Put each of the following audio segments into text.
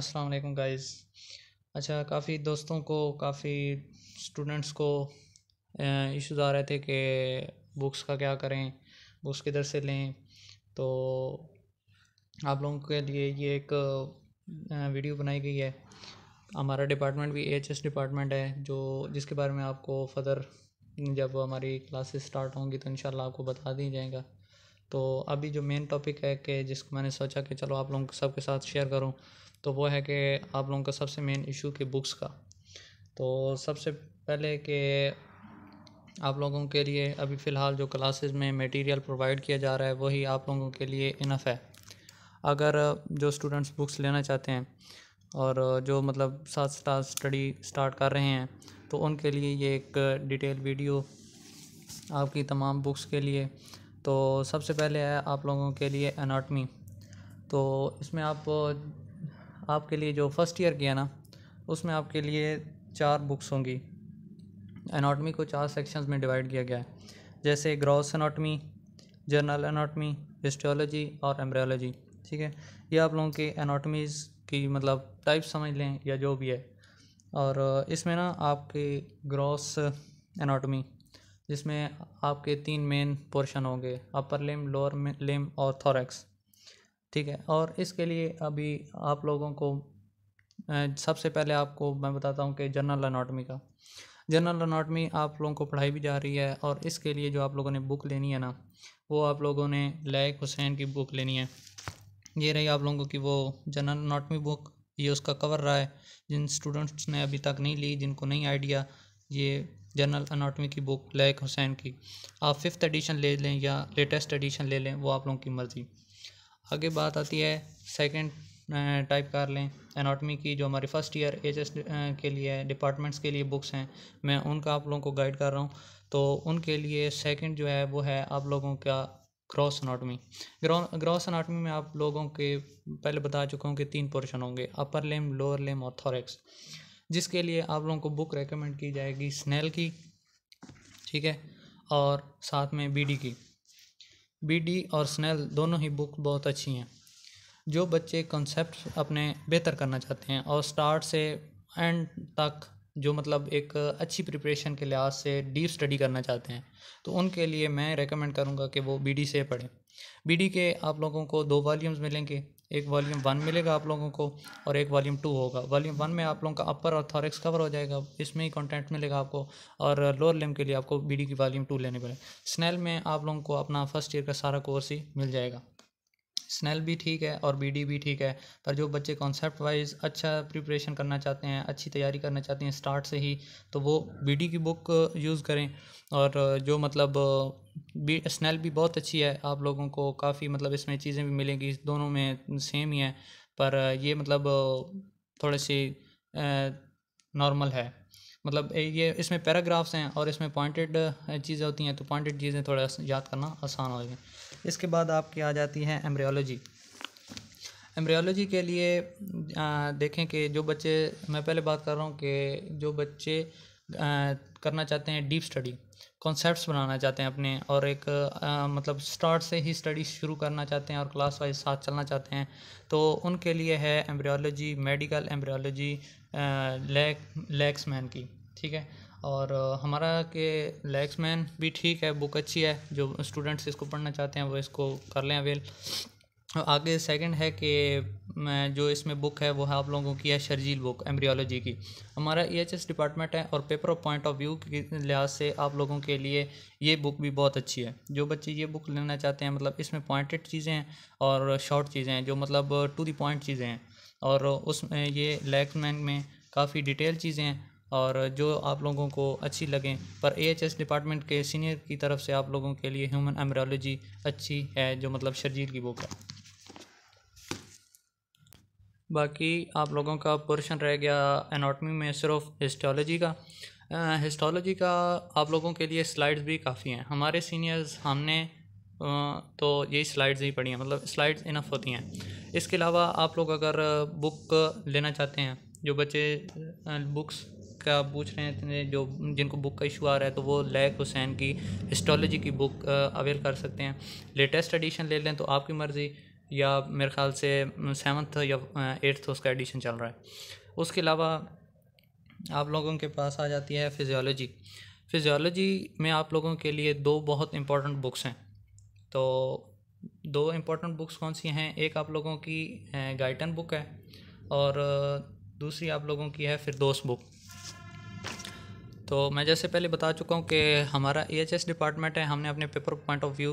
अस्सलाम वालेकुम गाइस अच्छा काफ़ी दोस्तों को काफ़ी स्टूडेंट्स को इश्यूज़ आ रहे थे कि बुक्स का क्या करें बुक्स किधर से लें तो आप लोगों के लिए ये एक वीडियो बनाई गई है हमारा डिपार्टमेंट भी एच डिपार्टमेंट है जो जिसके बारे में आपको फर्दर जब हमारी क्लासेस स्टार्ट होंगी तो इन आपको बता दी जाएगा तो अभी जो मेन टॉपिक है कि जिसको मैंने सोचा कि चलो आप लोगों को सबके साथ शेयर करूँ तो वो है कि आप लोगों का सबसे मेन इशू के बुक्स का तो सबसे पहले कि आप लोगों के लिए अभी फ़िलहाल जो क्लासेस में मटेरियल प्रोवाइड किया जा रहा है वही आप लोगों के लिए इनफ है अगर जो स्टूडेंट्स बुक्स लेना चाहते हैं और जो मतलब साथ साथ स्टडी स्टार्ट कर रहे हैं तो उनके लिए ये एक डिटेल वीडियो आपकी तमाम बुक्स के लिए तो सबसे पहले है आप लोगों के लिए एनाटमी तो इसमें आप आपके लिए जो फर्स्ट ईयर की है ना उसमें आपके लिए चार बुक्स होंगी एनाटमी को चार सेक्शंस में डिवाइड किया गया है जैसे gross anatomy general anatomy histology और एम्ब्रियोलॉजी ठीक है ये आप लोगों के एनाटमीज़ की मतलब टाइप समझ लें या जो भी है और इसमें ना आपके ग्रॉस एनाटमी जिसमें आपके तीन मेन पोर्शन होंगे अपर लिम लोअर लिम और थोरैक्स ठीक है और इसके लिए अभी आप लोगों को सबसे पहले आपको मैं बताता हूँ कि जनरल अनाटमी का जनरल अनाटमी आप लोगों को पढ़ाई भी जा रही है और इसके लिए जो आप लोगों ने बुक लेनी है ना वो आप लोगों ने लैक हुसैन की बुक लेनी है ये रही आप लोगों की वो जनरल अनाटमी बुक ये उसका कवर रहा है जिन स्टूडेंट्स ने अभी तक नहीं ली जिनको नहीं आइडिया ये जनरल अनाटमी की बुक लैक हुसैन की आप फिफ्थ एडिशन ले लें या लेटेस्ट एडिशन ले लें वो आप लोगों की मर्ज़ी आगे बात आती है सेकंड टाइप कर लें एनाटमी की जो हमारी फ़र्स्ट ईयर एच के लिए डिपार्टमेंट्स के लिए बुक्स हैं मैं उनका आप लोगों को गाइड कर रहा हूँ तो उनके लिए सेकेंड जो है वो है आप लोगों का ग्रॉस अनाटमी ग्रॉस अनाटमी में आप लोगों के पहले बता चुका हूँ कि तीन पोर्शन होंगे अपर लेम लोअर लेम और थॉरेक्स जिसके लिए आप लोगों को बुक रेकमेंड की जाएगी स्नेल की ठीक है और साथ में बीडी की बीडी और स्नेल दोनों ही बुक बहुत अच्छी हैं जो बच्चे कॉन्सेप्ट अपने बेहतर करना चाहते हैं और स्टार्ट से एंड तक जो मतलब एक अच्छी प्रिपरेशन के लिहाज से डीप स्टडी करना चाहते हैं तो उनके लिए मैं रेकमेंड करूँगा कि वो बीडी से पढ़ें बीडी के आप लोगों को दो वॉल्यूम्स मिलेंगे एक वॉल्यूम वन मिलेगा आप लोगों को और एक वॉल्यूम टू होगा वॉल्यूम वन में आप लोगों का अपर और थॉरिक्स कवर हो जाएगा इसमें ही कॉन्टेंट मिलेगा आपको और लोअर लिम के लिए आपको बी की वॉल्यूम टू लेने पड़े स्नैल में आप लोगों को अपना फर्स्ट ईयर का सारा कोर्स ही मिल जाएगा स्नेल भी ठीक है और बीडी भी ठीक है पर जो बच्चे कॉन्सेप्ट वाइज अच्छा प्रिपरेशन करना चाहते हैं अच्छी तैयारी करना चाहते हैं स्टार्ट से ही तो वो बीडी की बुक यूज़ uh, करें और uh, जो मतलब uh, बी स्नेल भी बहुत अच्छी है आप लोगों को काफ़ी मतलब इसमें चीज़ें भी मिलेंगी दोनों में सेम ही है पर ये मतलब थोड़ी सी नॉर्मल है मतलब ये इसमें पैराग्राफ्स हैं और इसमें पॉइंटेड चीज़ें होती हैं तो पॉइंटेड चीज़ें थोड़ा याद करना आसान होगी इसके बाद आपकी आ जाती है एम्ब्रियोलॉजी एम्ब्रियोलॉजी के लिए आ, देखें कि जो बच्चे मैं पहले बात कर रहा हूँ कि जो बच्चे आ, करना चाहते हैं डीप स्टडी कॉन्सेप्ट्स बनाना चाहते हैं अपने और एक आ, मतलब स्टार्ट से ही स्टडी शुरू करना चाहते हैं और क्लास वाइज साथ चलना चाहते हैं तो उनके लिए है embryology medical embryology Langman की ठीक है और हमारा के मैन भी ठीक है बुक अच्छी है जो स्टूडेंट्स इसको पढ़ना चाहते हैं वो इसको कर लें अवेल आगे सेकंड है कि मैं जो इसमें बुक है वो है आप लोगों की है शर्जील बुक एम्ब्रियोलॉजी की हमारा ई एच एस डिपार्टमेंट है और paper of point of view के लिहाज से आप लोगों के लिए ये बुक भी बहुत अच्छी है जो बच्चे ये बुक लेना चाहते हैं मतलब इसमें पॉइंटेड चीज़ें हैं और शॉर्ट चीज़ें हैं जो मतलब टू दी पॉइंट चीज़ें हैं और उसमें ये लैक्समैन में काफ़ी डिटेल चीज़ें हैं और जो आप लोगों को अच्छी लगें पर एएचएस डिपार्टमेंट के सीनियर की तरफ से आप लोगों के लिए ह्यूमन एमरोलॉजी अच्छी है जो मतलब शर्जील की बुक है बाकी आप लोगों का पोर्शन रह गया एनाटमी में सिर्फ हिस्टोलॉजी का हिस्टोलॉजी का आप लोगों के लिए स्लाइड्स भी काफ़ी हैं हमारे सीनियर्स हमने तो यही स्लाइड्स ही पढ़ी हैं मतलब स्लाइड्स इनफ होती हैं इसके अलावा आप लोग अगर बुक लेना चाहते हैं जो बच्चे बुक्स का पूछ रहे हैं जो जिनको बुक का इशू आ रहा है तो वो लैक हुसैन की हिस्टोलॉजी की बुक अवेल कर सकते हैं लेटेस्ट एडिशन ले लें तो आपकी मर्ज़ी या मेरे ख्याल से सेवन्थ या एट्थ उसका एडिशन चल रहा है उसके अलावा आप लोगों के पास आ जाती है फिज़ियोलॉजी फिज़ियोलॉजी में आप लोगों के लिए दो बहुत इंपॉर्टेंट बुक्स हैं तो दो इम्पोर्टेंट बुक्स कौन सी हैं एक आप लोगों की गाइटन बुक है और दूसरी आप लोगों की है फिर दोस्त बुक तो मैं जैसे पहले बता चुका हूँ कि हमारा ई एच एस डिपार्टमेंट है हमने अपने पेपर पॉइंट ऑफ व्यू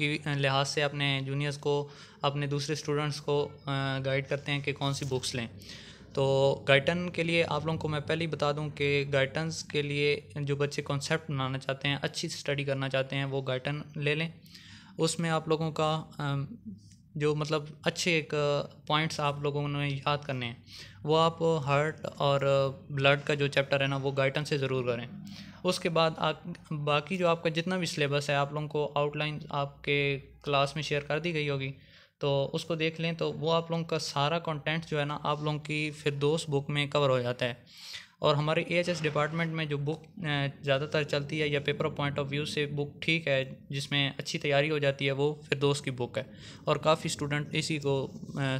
की लिहाज से अपने जूनियर्स को अपने दूसरे स्टूडेंट्स को गाइड करते हैं कि कौन सी बुक्स लें तो गाइटन के लिए आप लोगों को मैं पहले ही बता दूं कि गाइटन्स के लिए जो बच्चे कॉन्सेप्ट बनाना चाहते हैं अच्छी स्टडी करना चाहते हैं वो गाइटन ले लें उसमें आप लोगों का जो मतलब अच्छे एक पॉइंट्स आप लोगों ने याद करने हैं वो आप हार्ट और ब्लड का जो चैप्टर है ना वो गाइडेंस से ज़रूर करें उसके बाद आ, बाकी जो आपका जितना भी सिलेबस है आप लोगों को आउटलाइन आपके क्लास में शेयर कर दी गई होगी तो उसको देख लें तो वो आप लोगों का सारा कंटेंट जो है ना आप लोगों की फिर दोस्त बुक में कवर हो जाता है और हमारे ए डिपार्टमेंट में जो बुक ज़्यादातर चलती है या पेपर पॉइंट ऑफ व्यू से बुक ठीक है जिसमें अच्छी तैयारी हो जाती है वो फिर दोस्त की बुक है और काफ़ी स्टूडेंट इसी को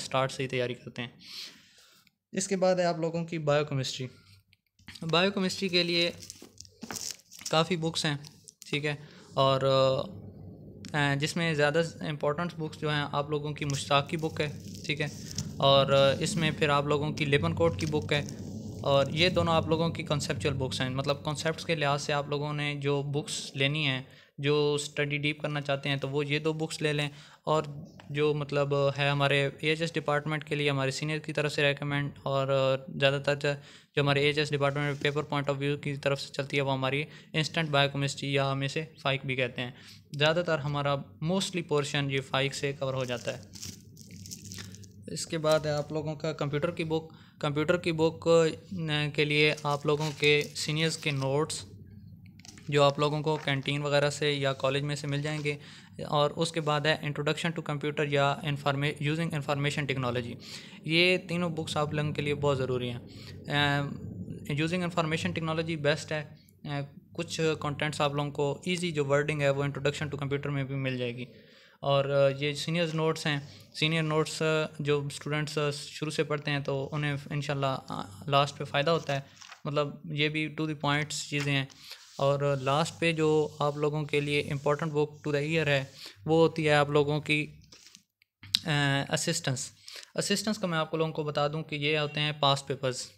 स्टार्ट से ही तैयारी करते हैं इसके बाद है आप लोगों की बायोकेमिस्ट्री बायोकेमिस्ट्री के लिए काफ़ी बुक्स हैं ठीक है और जिसमें ज़्यादा इम्पोर्टेंट बुक्स जो हैं आप लोगों की मुश्ताक की बुक है ठीक है और इसमें फिर आप लोगों की लेपन कोट की बुक है और ये दोनों आप लोगों की कॉन्सेपचुअल बुक्स हैं मतलब कॉन्सेप्ट के लिहाज से आप लोगों ने जो बुक्स लेनी है जो स्टडी डीप करना चाहते हैं तो वो ये दो बुक्स ले लें और जो मतलब है हमारे ए डिपार्टमेंट के लिए हमारे सीनियर की तरफ से रेकमेंड और ज़्यादातर जो हमारे ए डिपार्टमेंट में पेपर पॉइंट ऑफ व्यू की तरफ से चलती है वो हमारी इंस्टेंट बायोकेमिस्ट्री या हम इसे फाइक भी कहते हैं ज़्यादातर हमारा मोस्टली पोर्शन ये फाइक से कवर हो जाता है इसके बाद है आप लोगों का कंप्यूटर की बुक कंप्यूटर की बुक के लिए आप लोगों के सीनियर्स के नोट्स जो आप लोगों को कैंटीन वगैरह से या कॉलेज में से मिल जाएंगे और उसके बाद है इंट्रोडक्शन टू कंप्यूटर या इंफॉर्मे यूजिंग इंफॉर्मेशन टेक्नोलॉजी ये तीनों बुक्स आप लोगों के लिए बहुत ज़रूरी हैं यूजिंग इंफॉर्मेशन टेक्नोलॉजी बेस्ट है कुछ कंटेंट्स आप लोगों को इजी जो वर्डिंग है वो इंट्रोडक्शन टू कंप्यूटर में भी मिल जाएगी और ये सीनियर्स नोट्स हैं सीनियर नोट्स जो स्टूडेंट्स शुरू से पढ़ते हैं तो उन्हें इन लास्ट पे फ़ायदा होता है मतलब ये भी टू द पॉइंट्स चीज़ें हैं और लास्ट पे जो आप लोगों के लिए important book to the year है वो होती है आप लोगों की असिस्टेंस असिस्टेंस का मैं आप लोगों को बता दूं कि ये होते हैं पास पेपर्स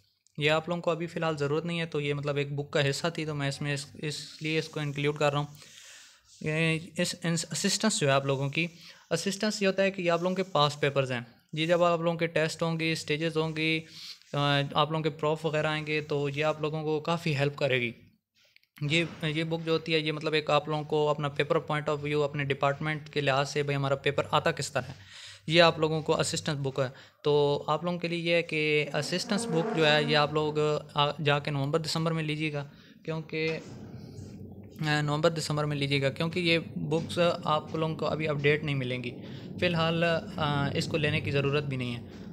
ये आप लोगों को अभी फ़िलहाल ज़रूरत नहीं है तो ये मतलब एक बुक का हिस्सा थी तो मैं इसमें इस, इसलिए इसको इंक्लूड कर रहा हूँ इस असिस्टेंस जो है आप लोगों की असिस्टेंस ये होता है कि आप लोगों के पास पेपर्स हैं ये जब आप लोगों के टेस्ट होंगे स्टेजेस होंगी आप लोगों के प्रॉफ वगैरह आएंगे तो ये आप लोगों को काफ़ी हेल्प करेगी ये ये बुक जो होती है ये मतलब एक आप लोगों को अपना पेपर पॉइंट ऑफ व्यू अपने डिपार्टमेंट के लिहाज से भाई हमारा पेपर आता किस तरह है ये आप लोगों को असिस्टेंस बुक है तो आप लोगों के लिए ये है कि असिस्टेंस बुक जो है ये आप लोग जाके नवंबर दिसंबर में लीजिएगा क्योंकि नवंबर दिसंबर में लीजिएगा क्योंकि ये बुक्स आप लोगों को अभी अपडेट नहीं मिलेंगी फ़िलहाल इसको लेने की ज़रूरत भी नहीं है